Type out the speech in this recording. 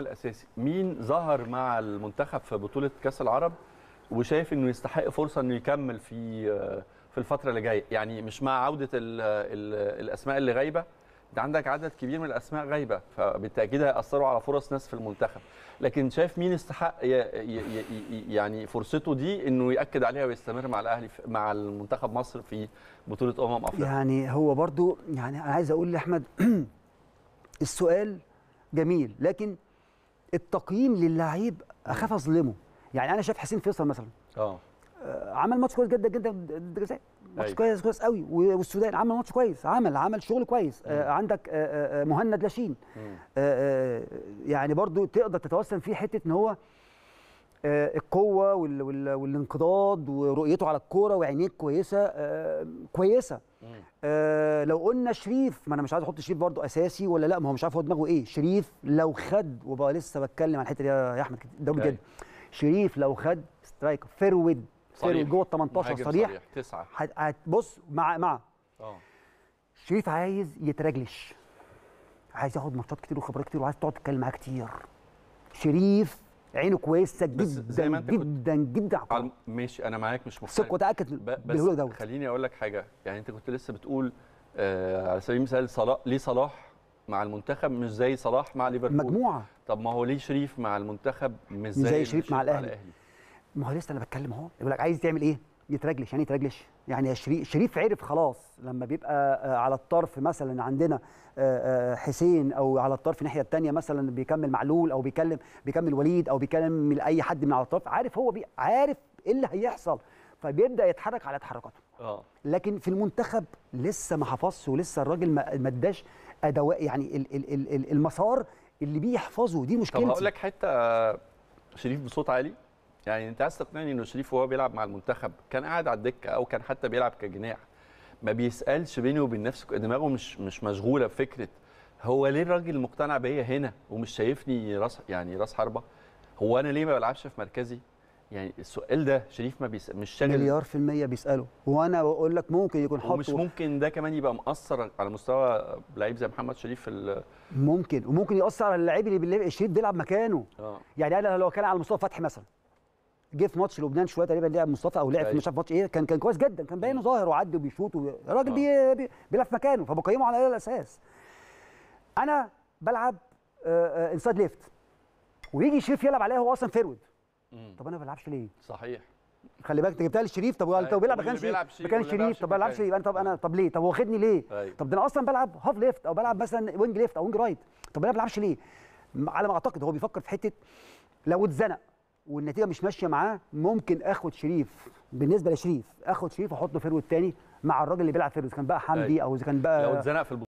الاساسي مين ظهر مع المنتخب في بطوله كاس العرب وشايف انه يستحق فرصه انه يكمل في في الفتره اللي جايه يعني مش مع عوده الـ الـ الاسماء اللي غايبه انت عندك عدد كبير من الاسماء غايبه فبالتاكيد هياثروا على فرص ناس في المنتخب لكن شايف مين استحق يعني فرصته دي انه ياكد عليها ويستمر مع الاهلي مع المنتخب مصر في بطوله امم افريقيا يعني هو برضو يعني انا عايز اقول لاحمد السؤال جميل لكن التقييم للعيب اخاف اظلمه يعني انا شايف حسين فيصل مثلا اه, آه، عمل ماتش كويس جدا جدا الجزائر ماتش أيوه. كويس كويس قوي والسودان عمل ماتش كويس عمل عمل شغل كويس آه عندك آه،, آه،, آه مهند لاشين آه يعني برضو تقدر تتوسم فيه حته ان هو القوه والانقضاض ورؤيته على الكوره وعينيه كويسه كويسه آه لو قلنا شريف ما انا مش عايز احط شريف برضه اساسي ولا لا ما هو مش عارف هو دماغه ايه شريف لو خد وبقى لسه بتكلم على الحته دي يا احمد ده بجد أيوه. شريف لو خد سترايك فيرويد فيرويد جوه ال 18 صريح صريح. تسعه بص مع مع اه شريف عايز يترجلش عايز ياخد ماتشات كتير وخبرات كتير وعايز تقعد تتكلم معاه كتير شريف عينه كويسه جدا زي ما انت جدا جدا عقلاني ماشي انا معاك مش مختلف ثق وتاكد بس دوت خليني اقول لك حاجه يعني انت كنت لسه بتقول آه على سبيل المثال صلاح ليه صلاح مع المنتخب مش زي صلاح مع ليفربول مجموعه طب ما هو ليه شريف مع المنتخب مش زي, زي شريف مع الاهلي ما هو لسه انا بتكلم اهو يقول لك عايز تعمل ايه يترجلش يعني إيه يترجلش يعني شريف عرف خلاص لما بيبقى آه، على الطرف مثلا عندنا آه، آه، حسين او على الطرف الناحيه الثانيه مثلا بيكمل معلول او بيكلم بيكمل وليد او بيكلم اي حد من على الطرف عارف هو عارف ايه اللي هيحصل فبيبدا يتحرك على تحركاته اه لكن في المنتخب لسه ما حفظش ولسه الراجل ما اداش ادوات يعني المسار اللي بيحفظه دي مشكلة طب هقول لك حته شريف بصوت عالي يعني انت عايز تقنعني انه شريف وهو بيلعب مع المنتخب كان قاعد على الدكه او كان حتى بيلعب كجناح ما بيسالش بيني وبين نفسه دماغه مش مش مشغوله بفكره هو ليه الراجل مقتنع بيا هنا ومش شايفني راس يعني راس حربه هو انا ليه ما بلعبش في مركزي يعني السؤال ده شريف ما بيسأل مش شاغل مليار في المية بيسأله وانا بقول لك ممكن يكون حاطه ومش ممكن ده كمان يبقى مأثر على مستوى لعيب زي محمد شريف في ال... ممكن وممكن يأثر على اللعيب اللي شريف بيلعب مكانه آه. يعني انا لو كان على مستوى فتحي مثلا جه في ماتش لبنان شويه تقريبا لعب مصطفى او لعب أيوه. مش عارف ماتش ايه كان كان كويس جدا كان باينه ظاهر وعدي وبيشوط الراجل آه. بي بيلعب في مكانه فبقيمه على الاساس انا بلعب انسايد آه، آه، ليفت ويجي شريف يلعب عليا هو اصلا فيرود طب انا ما بلعبش ليه صحيح خلي بالك انت جبتها للشريف طب أيه. طب بيلعب مكان شريف مكان شريف طب ما بلعبش يبقى طب انا طب ليه طب واخدني ليه أيه. طب ده انا اصلا بلعب هاف ليفت او بلعب مثلا وينج ليفت او وينج رايت طب انا ما بلعبش ليه على ما اعتقد هو بيفكر في حته لو اتزنق والنتيجه مش ماشيه معاه ممكن اخد شريف بالنسبه لشريف اخد شريف واحطه فيرود تاني مع الراجل اللي بيلعب فيرود كان بقى حمدي أيوة. او اذا كان بقى لو اتزنق في البطولة.